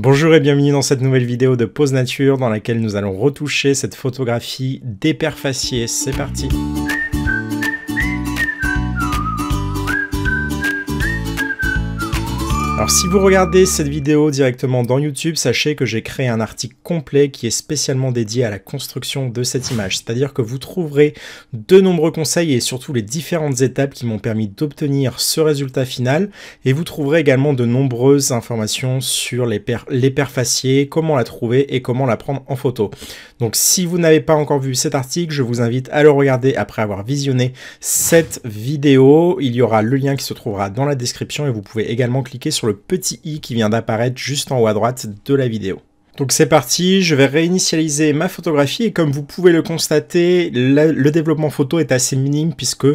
Bonjour et bienvenue dans cette nouvelle vidéo de Pose Nature dans laquelle nous allons retoucher cette photographie déperfaciée. C'est parti si vous regardez cette vidéo directement dans YouTube, sachez que j'ai créé un article complet qui est spécialement dédié à la construction de cette image. C'est-à-dire que vous trouverez de nombreux conseils et surtout les différentes étapes qui m'ont permis d'obtenir ce résultat final. Et vous trouverez également de nombreuses informations sur les les comment la trouver et comment la prendre en photo. Donc si vous n'avez pas encore vu cet article, je vous invite à le regarder après avoir visionné cette vidéo. Il y aura le lien qui se trouvera dans la description et vous pouvez également cliquer sur le petit i qui vient d'apparaître juste en haut à droite de la vidéo. Donc c'est parti, je vais réinitialiser ma photographie et comme vous pouvez le constater, le, développement photo est assez minime puisque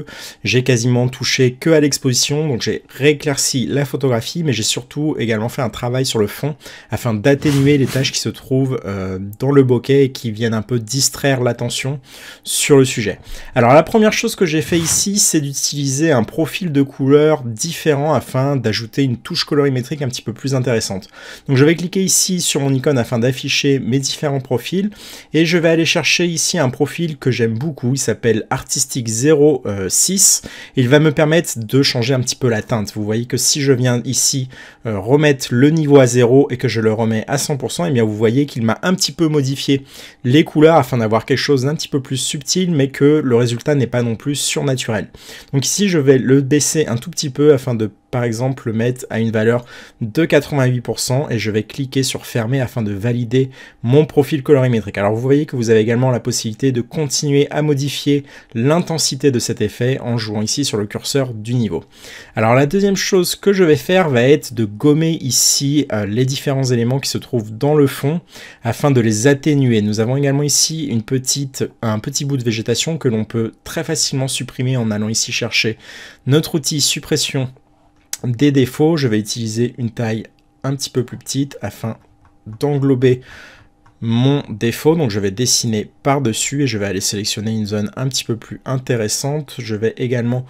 j'ai quasiment touché que à l'exposition, donc j'ai rééclairci la photographie, mais j'ai surtout également fait un travail sur le fond afin d'atténuer les tâches qui se trouvent euh, dans le bokeh et qui viennent un peu distraire l'attention sur le sujet. Alors la première chose que j'ai fait ici, c'est d'utiliser un profil de couleur différent afin d'ajouter une touche colorimétrique un petit peu plus intéressante. Donc je vais cliquer ici sur mon icône afin d'afficher mes différents profils. Et je vais aller chercher ici un profil que j'aime beaucoup, il s'appelle Artistic 06. Euh, il va me permettre de changer un petit peu la teinte. Vous voyez que si je viens ici euh, remettre le niveau à 0 et que je le remets à 100%, et eh bien vous voyez qu'il m'a un petit peu modifié les couleurs afin d'avoir quelque chose d'un petit peu plus subtil, mais que le résultat n'est pas non plus surnaturel. Donc ici, je vais le baisser un tout petit peu afin de par exemple le mettre à une valeur de 88% et je vais cliquer sur fermer afin de valider mon profil colorimétrique. Alors vous voyez que vous avez également la possibilité de continuer à modifier l'intensité de cet effet en jouant ici sur le curseur du niveau. Alors la deuxième chose que je vais faire va être de gommer ici euh, les différents éléments qui se trouvent dans le fond afin de les atténuer. Nous avons également ici une petite, un petit bout de végétation que l'on peut très facilement supprimer en allant ici chercher notre outil suppression des défauts, je vais utiliser une taille un petit peu plus petite afin d'englober mon défaut. Donc je vais dessiner par-dessus et je vais aller sélectionner une zone un petit peu plus intéressante. Je vais également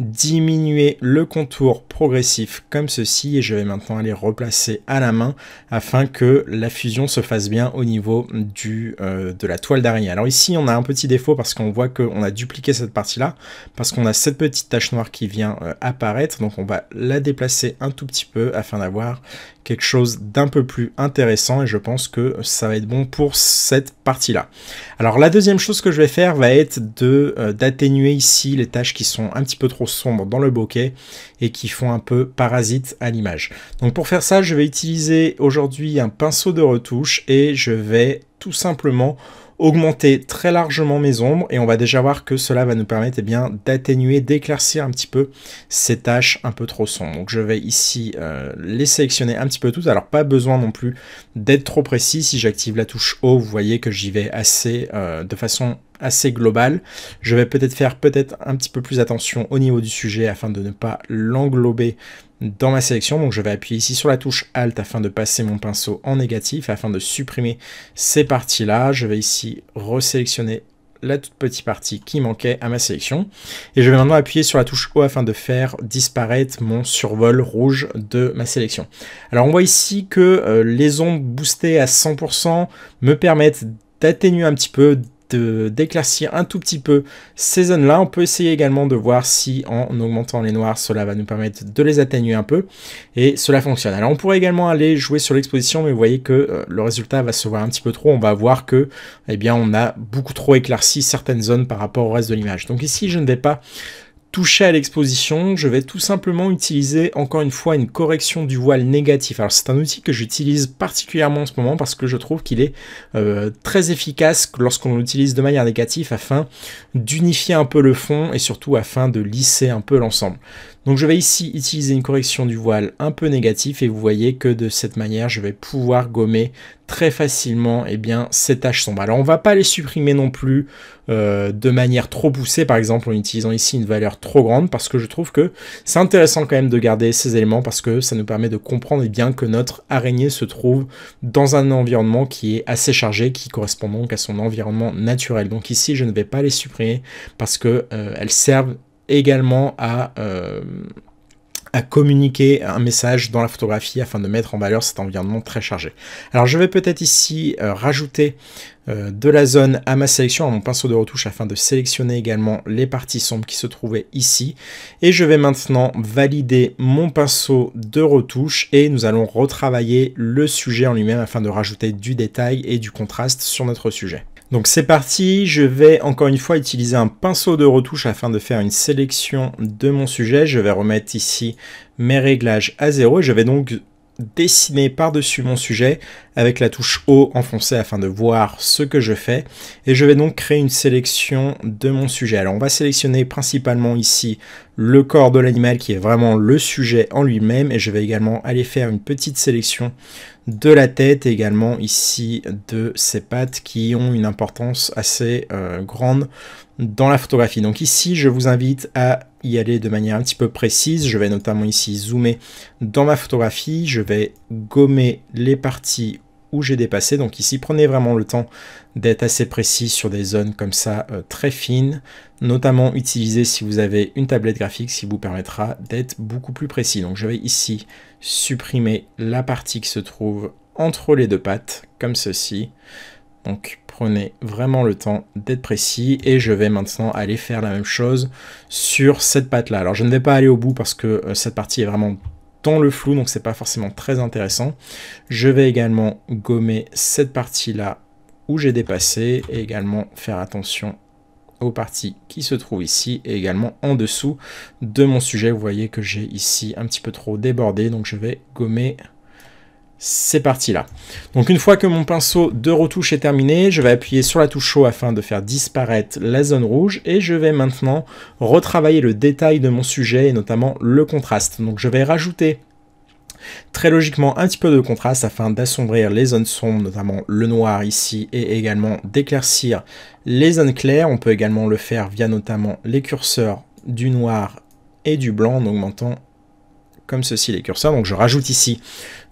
diminuer le contour progressif comme ceci et je vais maintenant aller replacer à la main afin que la fusion se fasse bien au niveau du, euh, de la toile d'araignée. Alors ici on a un petit défaut parce qu'on voit qu'on a dupliqué cette partie là parce qu'on a cette petite tache noire qui vient euh, apparaître donc on va la déplacer un tout petit peu afin d'avoir quelque chose d'un peu plus intéressant et je pense que ça va être bon pour cette partie-là. Alors la deuxième chose que je vais faire va être de euh, d'atténuer ici les tâches qui sont un petit peu trop sombres dans le bokeh et qui font un peu parasite à l'image. Donc pour faire ça, je vais utiliser aujourd'hui un pinceau de retouche et je vais tout simplement augmenter très largement mes ombres et on va déjà voir que cela va nous permettre eh bien d'atténuer, d'éclaircir un petit peu ces taches un peu trop sombres. Donc je vais ici euh, les sélectionner un petit peu toutes, alors pas besoin non plus d'être trop précis, si j'active la touche haut, vous voyez que j'y vais assez euh, de façon assez globale. Je vais peut-être faire peut-être un petit peu plus attention au niveau du sujet afin de ne pas l'englober dans ma sélection. Donc je vais appuyer ici sur la touche Alt afin de passer mon pinceau en négatif, afin de supprimer ces parties-là. Je vais ici resélectionner la toute petite partie qui manquait à ma sélection. Et je vais maintenant appuyer sur la touche O afin de faire disparaître mon survol rouge de ma sélection. Alors on voit ici que euh, les ondes boostées à 100% me permettent d'atténuer un petit peu, d'éclaircir un tout petit peu ces zones-là. On peut essayer également de voir si en augmentant les noirs, cela va nous permettre de les atténuer un peu. Et cela fonctionne. Alors on pourrait également aller jouer sur l'exposition, mais vous voyez que euh, le résultat va se voir un petit peu trop. On va voir que, eh bien, on a beaucoup trop éclairci certaines zones par rapport au reste de l'image. Donc ici, je ne vais pas toucher à l'exposition, je vais tout simplement utiliser encore une fois une correction du voile négatif. Alors c'est un outil que j'utilise particulièrement en ce moment parce que je trouve qu'il est euh, très efficace lorsqu'on l'utilise de manière négative afin d'unifier un peu le fond et surtout afin de lisser un peu l'ensemble. Donc je vais ici utiliser une correction du voile un peu négatif et vous voyez que de cette manière je vais pouvoir gommer très facilement et eh bien, ces taches sombres. Alors on ne va pas les supprimer non plus euh, de manière trop poussée par exemple en utilisant ici une valeur trop grande parce que je trouve que c'est intéressant quand même de garder ces éléments parce que ça nous permet de comprendre eh bien, que notre araignée se trouve dans un environnement qui est assez chargé qui correspond donc à son environnement naturel. Donc ici je ne vais pas les supprimer parce que euh, servent également euh, à, communiquer un message dans la photographie afin de mettre en valeur cet environnement très chargé. Alors je vais peut-être ici euh, rajouter euh, de la zone à ma sélection, à mon pinceau de retouche afin de sélectionner également les parties sombres qui se trouvaient ici. Et je vais maintenant valider mon pinceau de retouche et nous allons retravailler le sujet en lui-même afin de rajouter du détail et du contraste sur notre sujet. Donc c'est parti, je vais encore une fois utiliser un pinceau de retouche afin de faire une sélection de mon sujet. Je vais remettre ici mes réglages à zéro et je vais donc dessiner par-dessus mon sujet avec la touche O enfoncée afin de voir ce que je fais. Et je vais donc créer une sélection de mon sujet. Alors on va sélectionner principalement ici le corps de l'animal qui est vraiment le sujet en lui-même et je vais également aller faire une petite sélection de la tête et également ici de ses pattes qui ont une importance assez euh, grande dans la photographie. Donc ici je vous invite à y aller de manière un petit peu précise. Je vais notamment ici zoomer dans ma photographie. Je vais gommer les parties j'ai dépassé. Donc ici, prenez vraiment le temps d'être assez précis sur des zones comme ça euh, très fines, notamment utiliser si vous avez une tablette graphique, qui vous permettra d'être beaucoup plus précis. Donc je vais ici supprimer la partie qui se trouve entre les deux pattes, comme ceci. Donc prenez vraiment le temps d'être précis et je vais maintenant aller faire la même chose sur cette patte là. Alors je ne vais pas aller au bout parce que euh, cette partie est vraiment le flou, donc c'est pas forcément très intéressant. Je vais également gommer cette partie-là où j'ai dépassé et également faire attention aux parties qui se trouvent ici et également en dessous de mon sujet. Vous voyez que j'ai ici un petit peu trop débordé, donc je vais gommer c'est parti là. Donc une fois que mon pinceau de retouche est terminé, je vais appuyer sur la touche chaud afin de faire disparaître la zone rouge et je vais maintenant retravailler le détail de mon sujet et notamment le contraste. Donc je vais rajouter Très logiquement, un petit peu de contraste afin d'assombrir les zones sombres, notamment le noir ici, et également d'éclaircir les zones claires. On peut également le faire via notamment les curseurs du noir et du blanc en augmentant comme ceci les curseurs. Donc je rajoute ici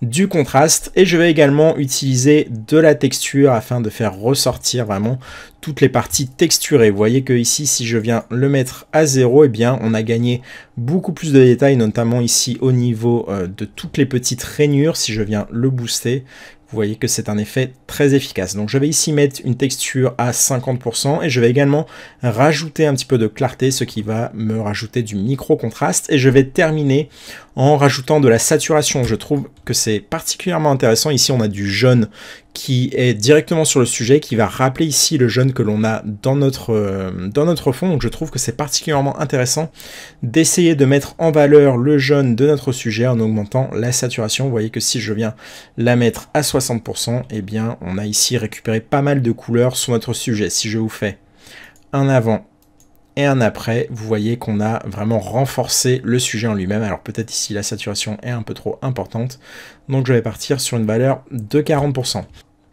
du contraste et je vais également utiliser de la texture afin de faire ressortir vraiment toutes les parties texturées. Vous voyez que ici, si je viens le mettre à zéro, et eh bien on a gagné beaucoup plus de détails, notamment ici au niveau euh, de toutes les petites rainures. Si je viens le booster, vous voyez que c'est un effet très efficace. Donc je vais ici mettre une texture à 50% et je vais également rajouter un petit peu de clarté, ce qui va me rajouter du micro contraste. Et je vais terminer en rajoutant de la saturation. Je trouve que c'est particulièrement intéressant. Ici, on a du jaune qui est directement sur le sujet, qui va rappeler ici le jaune que l'on a dans notre, euh, dans notre fond. Donc je trouve que c'est particulièrement intéressant d'essayer de mettre en valeur le jaune de notre sujet en augmentant la saturation. Vous voyez que si je viens la mettre à 60%, eh bien on a ici récupéré pas mal de couleurs sur notre sujet. Si je vous fais un avant et un après. Vous voyez qu'on a vraiment renforcé le sujet en lui-même. Alors peut-être ici la saturation est un peu trop importante. Donc je vais partir sur une valeur de 40%.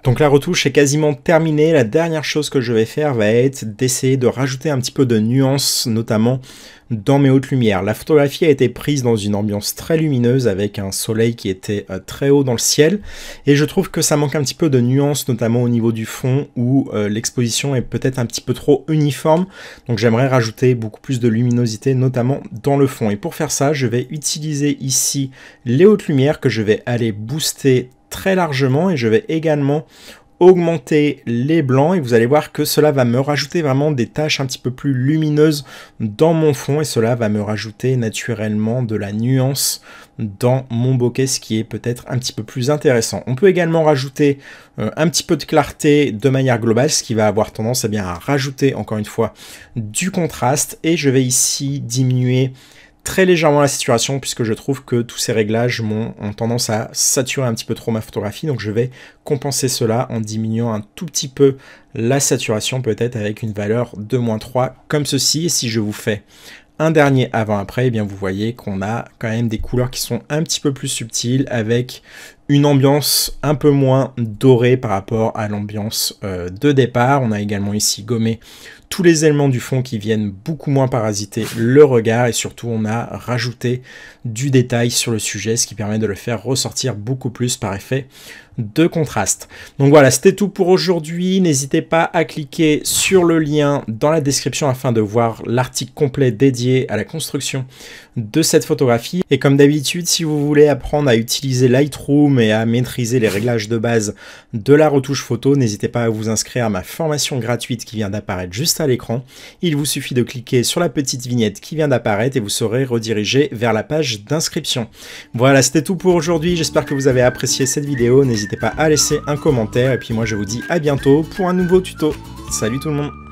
Donc la retouche est quasiment terminée, la dernière chose que je vais faire va être d'essayer de rajouter un petit peu de nuance, notamment dans mes hautes lumières. La photographie a été prise dans une ambiance très lumineuse avec un soleil qui était euh, très haut dans le ciel et je trouve que ça manque un petit peu de nuance notamment au niveau du fond où euh, l'exposition est peut-être un petit peu trop uniforme donc j'aimerais rajouter beaucoup plus de luminosité notamment dans le fond et pour faire ça je vais utiliser ici les hautes lumières que je vais aller booster largement et je vais également augmenter les blancs et vous allez voir que cela va me rajouter vraiment des taches un petit peu plus lumineuses dans mon fond et cela va me rajouter naturellement de la nuance dans mon bokeh ce qui est peut-être un petit peu plus intéressant. On peut également rajouter euh, un petit peu de clarté de manière globale ce qui va avoir tendance eh à bien rajouter encore une fois du contraste et je vais ici diminuer très légèrement la situation puisque je trouve que tous ces réglages ont, tendance à saturer un petit peu trop ma photographie donc je vais compenser cela en diminuant un tout petit peu la saturation peut-être avec une valeur de moins 3 comme ceci et si je vous fais un dernier avant-après, eh bien vous voyez qu'on a quand même des couleurs qui sont un petit peu plus subtiles avec une ambiance un peu moins dorée par rapport à l'ambiance euh, de départ. On a également ici gommé tous les éléments du fond qui viennent beaucoup moins parasiter le regard et surtout on a rajouté du détail sur le sujet, ce qui permet de le faire ressortir beaucoup plus par effet de contraste. Donc voilà, c'était tout pour aujourd'hui. N'hésitez pas à cliquer sur le lien dans la description afin de voir l'article complet dédié à la construction de cette photographie. Et comme d'habitude, si vous voulez apprendre à utiliser Lightroom, à maîtriser les réglages de base de la retouche photo, n'hésitez pas à vous inscrire à ma formation gratuite qui vient d'apparaître juste à l'écran. Il vous suffit de cliquer sur la petite vignette qui vient d'apparaître et vous serez redirigé vers la page d'inscription. Voilà, c'était tout pour aujourd'hui. J'espère que vous avez apprécié cette vidéo. N'hésitez pas à laisser un commentaire et puis moi je vous dis à bientôt pour un nouveau tuto. Salut tout le monde